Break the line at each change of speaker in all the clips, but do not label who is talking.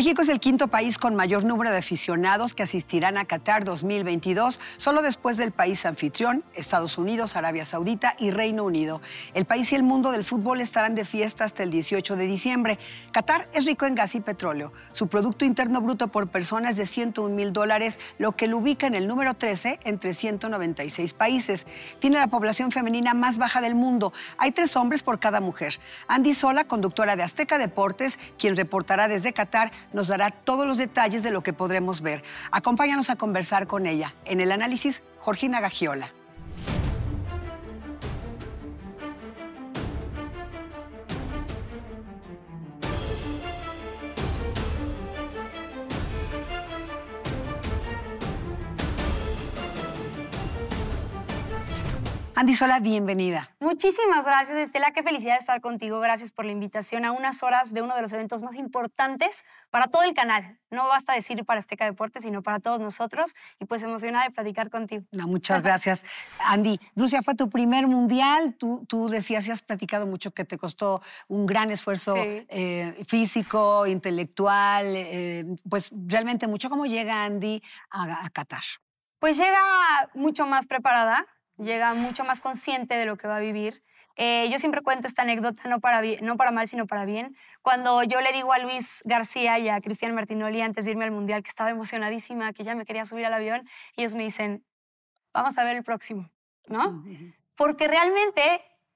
México es el quinto país con mayor número de aficionados que asistirán a Qatar 2022, solo después del país anfitrión, Estados Unidos, Arabia Saudita y Reino Unido. El país y el mundo del fútbol estarán de fiesta hasta el 18 de diciembre. Qatar es rico en gas y petróleo. Su Producto Interno Bruto por persona es de 101 mil dólares, lo que lo ubica en el número 13 entre 196 países. Tiene la población femenina más baja del mundo. Hay tres hombres por cada mujer. Andy Sola, conductora de Azteca Deportes, quien reportará desde Qatar, nos dará todos los detalles de lo que podremos ver. Acompáñanos a conversar con ella. En el análisis, Jorgina Gagiola.
Andy Sola, bienvenida. Muchísimas gracias, Estela. Qué felicidad estar contigo. Gracias por la invitación a unas horas de uno de los eventos más importantes para todo el canal. No basta decir para Azteca Deportes, sino para todos nosotros. Y pues emocionada de platicar contigo.
muchas gracias. Andy, Rusia fue tu primer mundial. Tú, decías y has platicado mucho que te costó un gran esfuerzo eh, físico, intelectual. Eh,
pues realmente mucho. ¿Cómo llega Andy a, a Qatar? Pues llega mucho más preparada llega mucho más consciente de lo que va a vivir. Eh, yo siempre cuento esta anécdota, no para, no para mal, sino para bien. Cuando yo le digo a Luis García y a Cristian Martinoli antes de irme al Mundial que estaba emocionadísima, que ya me quería subir al avión, ellos me dicen, vamos a ver el próximo, ¿no? Porque realmente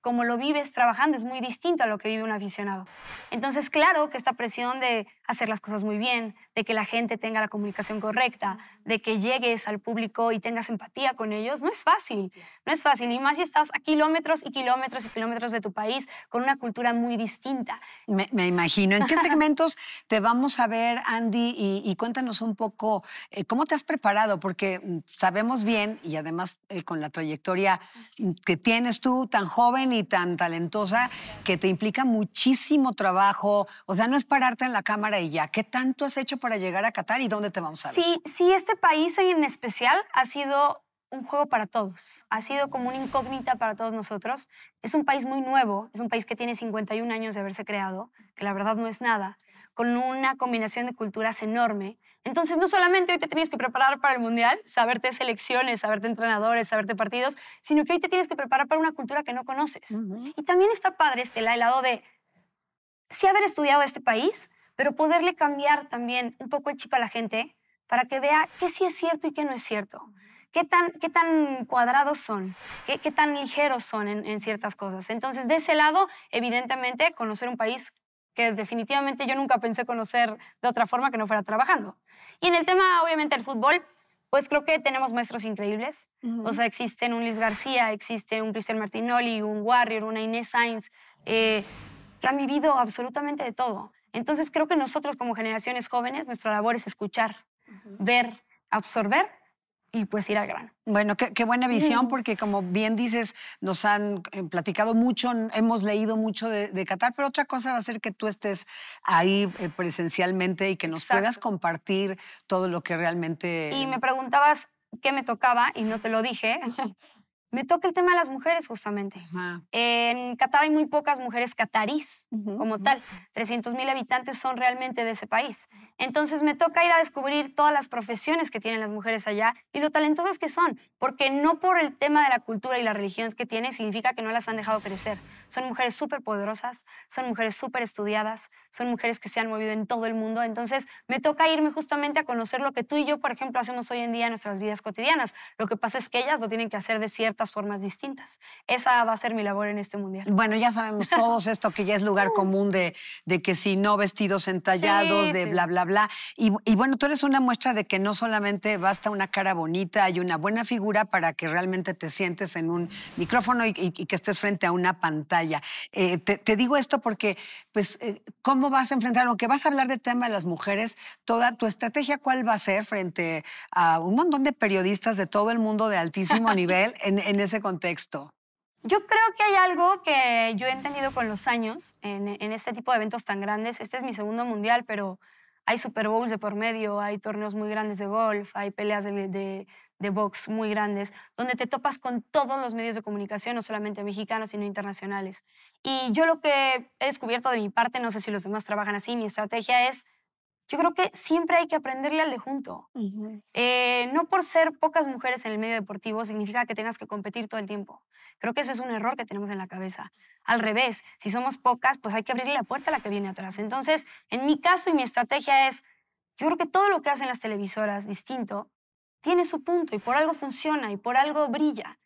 como lo vives trabajando es muy distinto a lo que vive un aficionado. Entonces, claro que esta presión de hacer las cosas muy bien, de que la gente tenga la comunicación correcta, de que llegues al público y tengas empatía con ellos, no es fácil, no es fácil. Y más si estás a kilómetros y kilómetros y kilómetros de tu país con una cultura muy distinta.
Me, imagino. ¿En qué segmentos te vamos a ver, Andy? Y, cuéntanos un poco eh, cómo te has preparado, porque mm, sabemos bien, y además eh, con la trayectoria mm, que tienes tú tan joven, tan talentosa que te implica muchísimo trabajo. O sea, no es pararte en la cámara y ya. ¿Qué tanto has hecho
para llegar a Qatar y dónde
te vamos a ver? Sí,
sí, este país en especial ha sido un juego para todos. Ha sido como una incógnita para todos nosotros. Es un país muy nuevo, es un país que tiene 51 años de haberse creado, que la verdad no es nada, con una combinación de culturas enorme, entonces, no solamente hoy te tienes que preparar para el mundial, saberte selecciones, saberte entrenadores, saberte partidos, sino que hoy te tienes que preparar para una cultura que no conoces. Y también está padre, Estela, el lado de sí haber estudiado este país, pero poderle cambiar también un poco el chip a la gente para que vea qué sí es cierto y qué no es cierto. ¿Qué tan, qué tan cuadrados son? ¿Qué, tan ligeros son en, ciertas cosas? Entonces, de ese lado, evidentemente, conocer un país que definitivamente yo nunca pensé conocer de otra forma que no fuera trabajando. Y en el tema, obviamente, del fútbol, pues creo que tenemos maestros increíbles. O sea, existen un Luis García, existe un Cristian Martinoli, un Warrior, una Inés Sainz, eh, que han vivido absolutamente de todo. Entonces creo que nosotros como generaciones jóvenes, nuestra labor es escuchar, ver, absorber y pues ir al grano. Bueno, qué,
buena visión, porque como bien dices, nos han eh, platicado mucho, hemos leído mucho de, Qatar, pero otra cosa va a ser que tú estés ahí eh, presencialmente y que nos puedas compartir todo lo que realmente... Y me
preguntabas qué me tocaba y no te lo dije. me toca el tema de las mujeres justamente. En Qatar hay muy pocas mujeres catarís como tal. 300,000 habitantes son realmente de ese país. Entonces me toca ir a descubrir todas las profesiones que tienen las mujeres allá y lo talentosas que son, porque no por el tema de la cultura y la religión que tienen significa que no las han dejado crecer. Son mujeres súper poderosas, son mujeres súper estudiadas, son mujeres que se han movido en todo el mundo. Entonces me toca irme justamente a conocer lo que tú y yo, por ejemplo, hacemos hoy en día en nuestras vidas cotidianas. Lo que pasa es que ellas lo tienen que hacer de ciertas formas distintas. Esa va a ser mi labor en este mundial. Bueno, ya sabemos todos
esto que ya es lugar común de, de que si no vestidos entallados, de bla, bla y, bueno, tú eres una muestra de que no solamente basta una cara bonita y una buena figura para que realmente te sientes en un micrófono y, que estés frente a una pantalla. Eh, te, digo esto porque, pues, eh, ¿cómo vas a enfrentar, aunque vas a hablar del tema de las mujeres, toda tu estrategia cuál va a ser frente a un montón de periodistas de todo el mundo de altísimo nivel en, ese contexto?
Yo creo que hay algo que yo he entendido con los años en, en, este tipo de eventos tan grandes. Este es mi segundo mundial, pero hay Super Bowls de por medio, hay torneos muy grandes de golf, hay peleas de, box muy grandes, donde te topas con todos los medios de comunicación, no solamente mexicanos, sino internacionales. Y yo lo que he descubierto de mi parte, no sé si los demás trabajan así, mi estrategia es yo creo que siempre hay que aprenderle al de junto. Eh, no por ser pocas mujeres en el medio deportivo significa que tengas que competir todo el tiempo. Creo que eso es un error que tenemos en la cabeza. Al revés, si somos pocas, pues hay que abrirle la puerta a la que viene atrás. Entonces, en mi caso y mi estrategia es, yo creo que todo lo que hacen las televisoras distinto tiene su punto y por algo funciona y por algo brilla.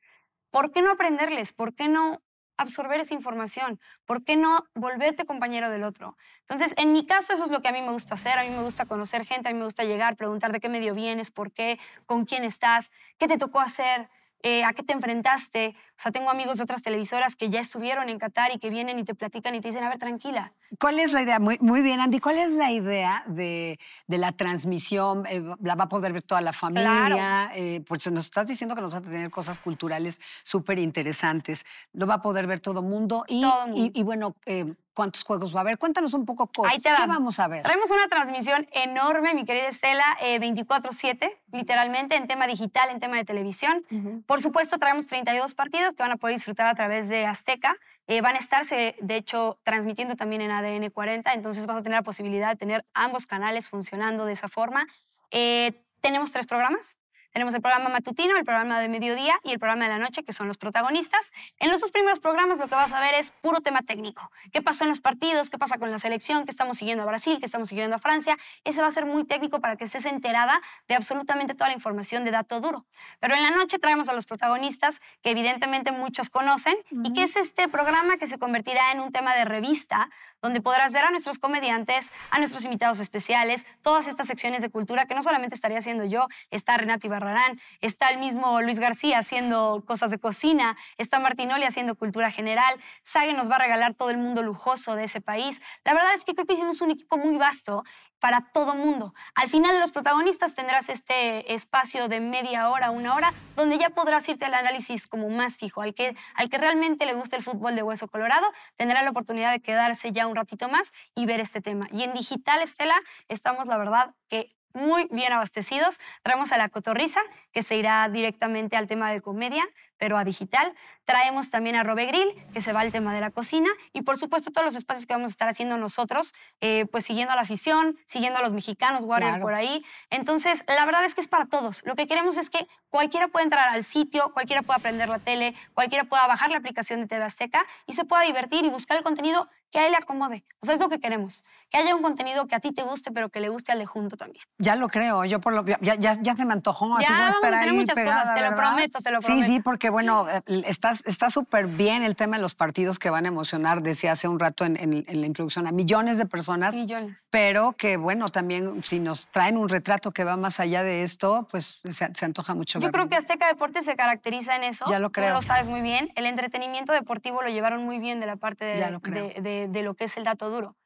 ¿Por qué no aprenderles? ¿Por qué no absorber esa información? ¿Por qué no volverte compañero del otro? Entonces, en mi caso, eso es lo que a mí me gusta hacer. A mí me gusta conocer gente, a mí me gusta llegar, preguntar de qué medio vienes, por qué, con quién estás, qué te tocó hacer. Eh, ¿A qué te enfrentaste? O sea, tengo amigos de otras televisoras que ya estuvieron en Qatar y que vienen y te platican y te dicen, a ver, tranquila,
¿Cuál es la idea? Muy, bien, Andy. ¿Cuál es la idea de, la transmisión? Eh, ¿La va a poder ver toda la familia? Eh, Porque nos estás diciendo que nos va a tener cosas culturales súper interesantes. ¿Lo va a poder ver todo mundo? Y, mundo. y, bueno, eh, ¿cuántos juegos va a haber? Cuéntanos un poco cómo, qué vamos a ver. Traemos
una transmisión enorme, mi querida Estela, 24-7, literalmente, en tema digital, en tema de televisión. Por supuesto, traemos 32 partidos que van a poder disfrutar a través de Azteca. van a estarse, de hecho, transmitiendo también en n 40, entonces vas a tener la posibilidad de tener ambos canales funcionando de esa forma. Eh, tenemos tres programas. Tenemos el programa matutino, el programa de mediodía y el programa de la noche, que son los protagonistas. En los dos primeros programas lo que vas a ver es puro tema técnico. ¿Qué pasó en los partidos? ¿Qué pasa con la selección? ¿Qué estamos siguiendo a Brasil? ¿Qué estamos siguiendo a Francia? Ese va a ser muy técnico para que estés enterada de absolutamente toda la información de dato duro. Pero en la noche traemos a los protagonistas, que evidentemente muchos conocen, y que es este programa que se convertirá en un tema de revista, donde podrás ver a nuestros comediantes, a nuestros invitados especiales, todas estas secciones de cultura que no solamente estaría haciendo yo, está Renato Ibarrarán, está el mismo Luis García haciendo cosas de cocina, está Martinoli haciendo cultura general, Sage nos va a regalar todo el mundo lujoso de ese país. La verdad es que creo que tenemos un equipo muy vasto para todo mundo. Al final de los protagonistas tendrás este espacio de media hora, una hora, donde ya podrás irte al análisis como más fijo. Al que, al que realmente le gusta el fútbol de hueso colorado, tendrá la oportunidad de quedarse ya un ratito más y ver este tema. Y en digital, Estela, estamos, la verdad, que muy bien abastecidos. Traemos a la Cotorriza, que se irá directamente al tema de comedia, pero a digital. Traemos también a Robe Grill, que se va al tema de la cocina. Y por supuesto, todos los espacios que vamos a estar haciendo nosotros, eh, pues siguiendo a la afición, siguiendo a los mexicanos, Warrior por ahí. Entonces, la verdad es que es para todos. Lo que queremos es que cualquiera pueda entrar al sitio, cualquiera pueda aprender la tele, cualquiera pueda bajar la aplicación de TV Azteca y se pueda divertir y buscar el contenido que a él le acomode. O sea, es lo que queremos. Que haya un contenido que a ti te guste, pero que le guste al de junto también.
Ya lo creo. Yo por lo ya, se me antojó. así voy a estar muchas cosas, te lo prometo, te lo prometo. Sí, sí, porque bueno, eh, estás, está súper bien el tema de los partidos que van a emocionar, decía hace un rato en, la introducción, a millones de personas. Millones. Pero que bueno, también si nos traen un retrato que va más allá de esto, pues se, antoja mucho. Yo creo
que Azteca Deportes se caracteriza en eso. Ya lo creo. Tú lo sabes muy bien. El entretenimiento deportivo lo llevaron muy bien de la parte de de, lo que es el dato duro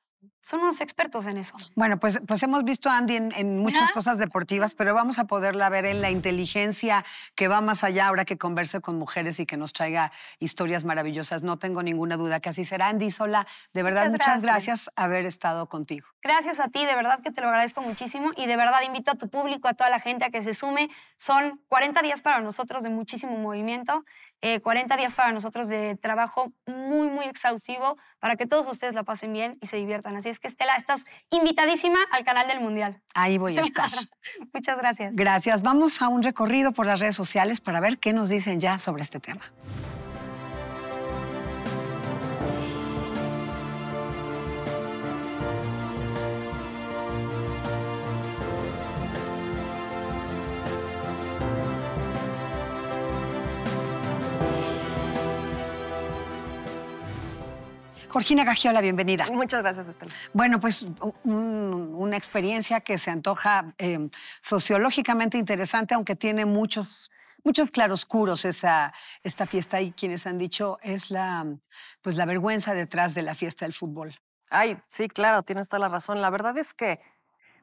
son unos expertos en eso.
Bueno, pues, pues hemos visto a Andy en, muchas cosas deportivas, pero vamos a poderla ver en la inteligencia que va más allá ahora que converse con mujeres y que nos traiga historias maravillosas. No tengo ninguna duda que así será. Andy, sola, de verdad, muchas, gracias. haber estado contigo.
Gracias a ti, de verdad que te lo agradezco muchísimo y de verdad invito a tu público, a toda la gente a que se sume. Son 40 días para nosotros de muchísimo movimiento. 40 eh, días para nosotros de trabajo muy, muy exhaustivo para que todos ustedes la pasen bien y se diviertan. Así es que Estela, estás invitadísima al canal del Mundial. Ahí voy a estar. Muchas gracias.
Gracias. Vamos a un recorrido por las redes sociales para ver qué nos dicen ya sobre este tema. Jorgina Gagiola, bienvenida. Muchas gracias, Estela. Bueno, pues una experiencia que se antoja eh, sociológicamente interesante, aunque tiene muchos muchos claroscuros esa, esta fiesta y quienes han dicho es la, pues la vergüenza detrás de la fiesta del fútbol.
Ay, sí, claro, tienes toda la razón. La verdad es que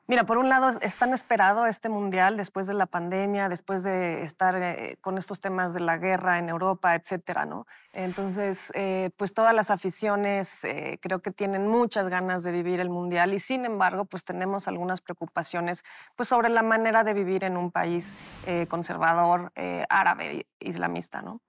Mira, por un lado es
tan esperado este mundial después de la pandemia, después de estar eh, con estos temas de la guerra en Europa, etcétera, ¿no? Entonces, eh, pues todas las aficiones eh, creo que tienen muchas ganas de vivir el mundial y sin embargo, pues tenemos algunas preocupaciones, pues sobre la manera de vivir en un país conservador, árabe, islamista, ¿no?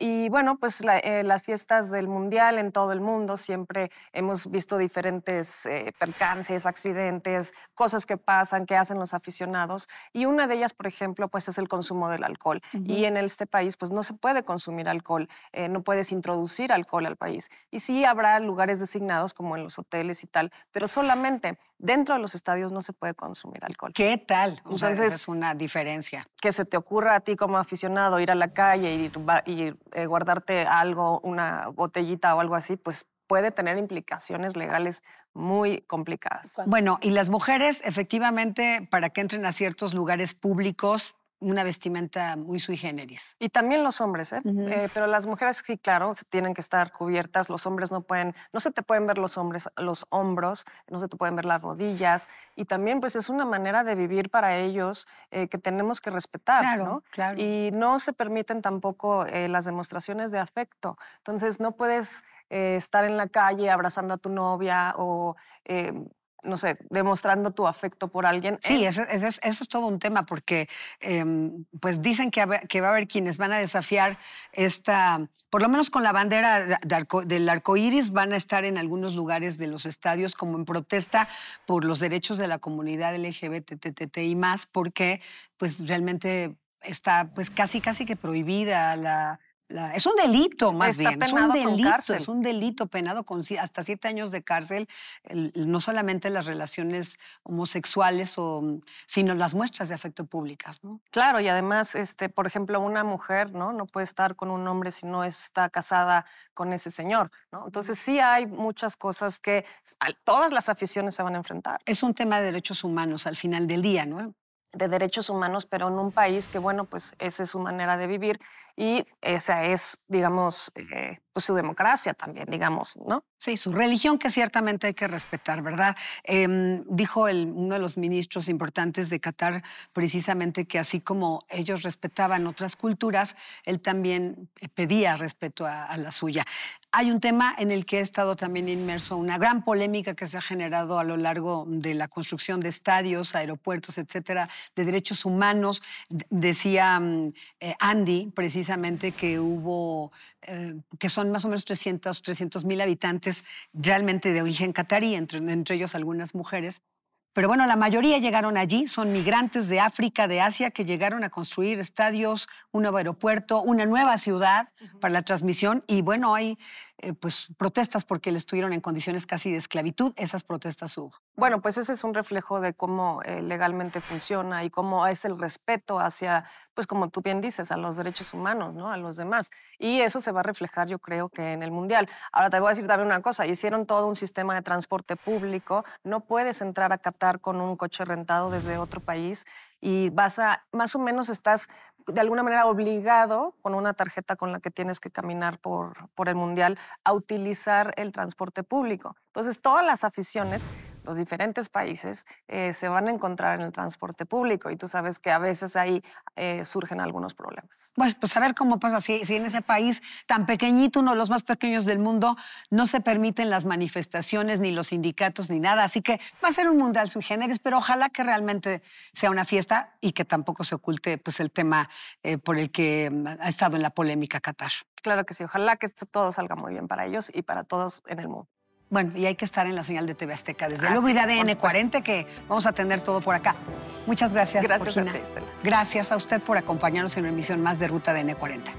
y bueno, pues las fiestas del mundial en todo el mundo siempre hemos visto diferentes percances, accidentes, cosas que pasan, que hacen los aficionados. Y una de ellas, por ejemplo, pues es el consumo del alcohol. Y en este país, pues no se puede consumir alcohol, eh, no puedes introducir alcohol al país. Y sí habrá lugares designados como en los hoteles y tal, pero solamente dentro de los estadios no se puede consumir alcohol. ¿Qué tal? Entonces, es una diferencia. Que se te ocurra a ti como aficionado ir a la calle y, y eh, guardarte algo, una botellita o algo así, pues puede tener implicaciones legales muy complicadas. Bueno,
y las mujeres efectivamente para que entren a ciertos lugares públicos una vestimenta muy sui generis. Y también los hombres, ¿eh? eh pero las mujeres
sí, claro, tienen que estar cubiertas, los hombres no pueden, no se te pueden ver los hombres, los hombros, no se te pueden ver las rodillas, y también pues es una manera de vivir para ellos eh, que tenemos que respetar, claro, Claro. Y no se permiten tampoco eh, las demostraciones de afecto, entonces no puedes... estar en la calle abrazando a tu novia o no sé, demostrando tu afecto por alguien. Sí,
eso es, todo un tema porque em, pues dicen que, que, va a haber quienes van a desafiar esta, por lo menos con la bandera del arco iris, van a estar en algunos lugares de los estadios como en protesta por los derechos de la comunidad LGBTTT y más, porque pues realmente está pues casi casi que prohibida la es un delito, más bien. Es un delito, es un delito penado con hasta siete años de cárcel, no solamente las relaciones homosexuales, o, sino las muestras de afecto públicas.
Claro, y además, este, por ejemplo, una mujer ¿no? no puede estar con un hombre si no está casada con ese señor. Entonces, sí hay muchas cosas que todas las aficiones se van a enfrentar. Es un tema de derechos humanos al final del día, ¿no? de derechos humanos, pero en un país que, bueno, pues esa es su manera de vivir y esa es, digamos, eh, pues, su democracia también, digamos, ¿no? Sí, su
religión que ciertamente hay que respetar, ¿verdad? Em, dijo el, uno de los ministros importantes de Qatar precisamente que así como ellos respetaban otras culturas, él también eh, pedía respeto a la suya hay un tema en el que ha estado también inmerso, una gran polémica que se ha generado a lo largo de la construcción de estadios, aeropuertos, etcétera, de derechos humanos. Decía mm, eh, Andy precisamente que hubo, eh, que son más o menos 300 mil habitantes realmente de origen catarí, entre ellos algunas mujeres, pero bueno, la mayoría llegaron allí, son migrantes de África, de Asia, que llegaron a construir estadios, un nuevo aeropuerto, una nueva ciudad para la transmisión. Y bueno, hay eh, pues protestas porque les estuvieron en condiciones casi de esclavitud. Esas protestas hubo.
Bueno, pues ese es un reflejo de cómo eh, legalmente funciona y cómo es el respeto hacia, pues como tú bien dices, a los derechos humanos, ¿no? A los demás. Y eso se va a reflejar, yo creo, que en el Mundial. Ahora te voy a decir también una cosa, hicieron todo un sistema de transporte público, no puedes entrar a Qatar con un coche rentado desde otro país y vas a, más o menos estás de alguna manera obligado, con una tarjeta con la que tienes que caminar por, por el Mundial, a utilizar el transporte público. Entonces, todas las aficiones los diferentes países eh, se van a encontrar en el transporte público y tú sabes que a veces ahí eh, surgen algunos problemas.
Bueno, pues a ver cómo pasa, si, si, en ese país tan pequeñito, uno de los más pequeños del mundo, no se permiten las manifestaciones, ni los sindicatos, ni nada. Así que va a ser un mundial sui generis, pero ojalá que realmente sea una fiesta y que tampoco se oculte pues, el tema eh, por el que mm, ha estado en la polémica Qatar.
Claro que sí, ojalá que esto todo salga muy bien para ellos y para todos en el mundo.
Bueno, y hay que estar en la señal de TV Azteca desde la luego y de n 40 que vamos a tener todo por acá. Muchas gracias, Gracias Gracias a usted por acompañarnos en una emisión más de Ruta de n 40.